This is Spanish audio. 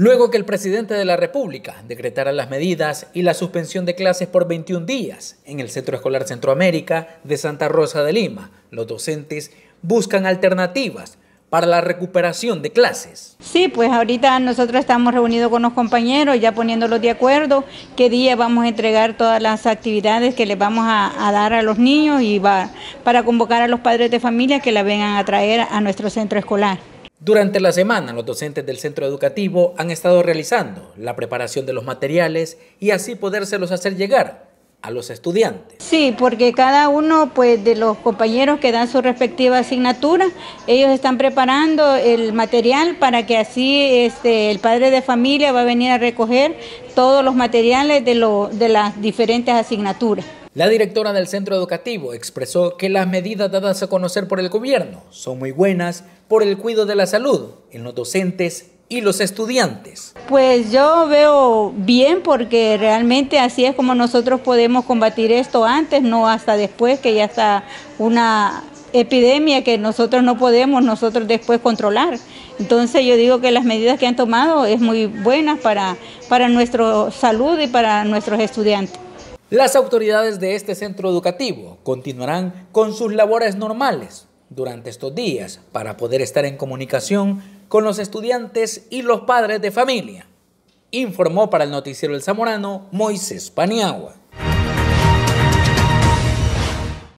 Luego que el presidente de la República decretara las medidas y la suspensión de clases por 21 días en el Centro Escolar Centroamérica de Santa Rosa de Lima, los docentes buscan alternativas para la recuperación de clases. Sí, pues ahorita nosotros estamos reunidos con los compañeros, ya poniéndolos de acuerdo, qué día vamos a entregar todas las actividades que les vamos a, dar a los niños y para convocar a los padres de familia que la vengan a traer a nuestro centro escolar. Durante la semana, los docentes del centro educativo han estado realizando la preparación de los materiales y así podérselos hacer llegar a los estudiantes. Sí, porque cada uno pues, de los compañeros que dan su respectiva asignatura, ellos están preparando el material para que así este, el padre de familia va a venir a recoger todos los materiales de las diferentes asignaturas. La directora del centro educativo expresó que las medidas dadas a conocer por el gobierno son muy buenas por el cuidado de la salud en los docentes y los estudiantes. Pues yo veo bien porque realmente así es como nosotros podemos combatir esto antes, no hasta después que ya está una epidemia que nosotros no podemos nosotros después controlar. Entonces yo digo que las medidas que han tomado es muy buenas para, para nuestra salud y para nuestros estudiantes. Las autoridades de este centro educativo continuarán con sus labores normales durante estos días para poder estar en comunicación con los estudiantes y los padres de familia, informó para el noticiero El Zamorano Moisés Paniagua.